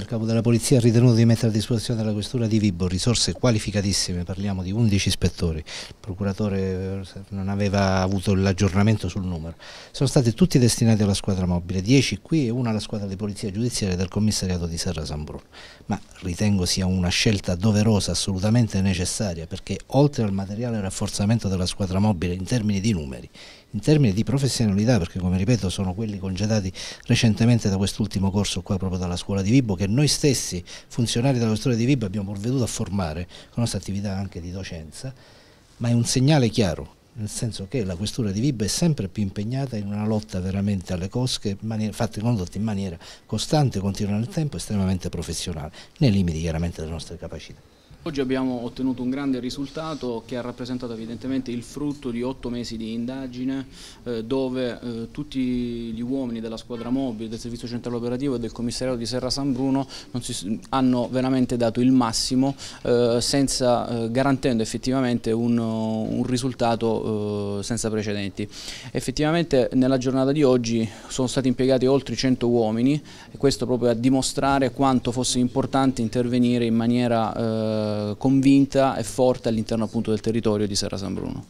Il capo della polizia ha ritenuto di mettere a disposizione della questura di Vibo risorse qualificatissime, parliamo di 11 ispettori, il procuratore eh, non aveva avuto l'aggiornamento sul numero, sono stati tutti destinati alla squadra mobile, 10 qui e una alla squadra di polizia giudiziaria del commissariato di Serra San Bruno, ma ritengo sia una scelta doverosa, assolutamente necessaria, perché oltre al materiale rafforzamento della squadra mobile in termini di numeri, in termini di professionalità, perché come ripeto sono quelli congedati recentemente da quest'ultimo corso qua proprio dalla scuola di Vibo, che noi stessi funzionari della scuola di Vibo abbiamo provveduto a formare con la nostra attività anche di docenza, ma è un segnale chiaro nel senso che la questura di Vibo è sempre più impegnata in una lotta veramente alle cosche fatte condotte in maniera costante, continua nel tempo, estremamente professionale, nei limiti chiaramente delle nostre capacità. Oggi abbiamo ottenuto un grande risultato che ha rappresentato evidentemente il frutto di otto mesi di indagine eh, dove eh, tutti gli uomini della squadra mobile, del servizio centrale operativo e del commissariato di Serra San Bruno si, hanno veramente dato il massimo eh, senza, eh, garantendo effettivamente un, un risultato eh, senza precedenti. Effettivamente nella giornata di oggi sono stati impiegati oltre 100 uomini e questo proprio a dimostrare quanto fosse importante intervenire in maniera eh, convinta e forte all'interno appunto del territorio di Serra San Bruno.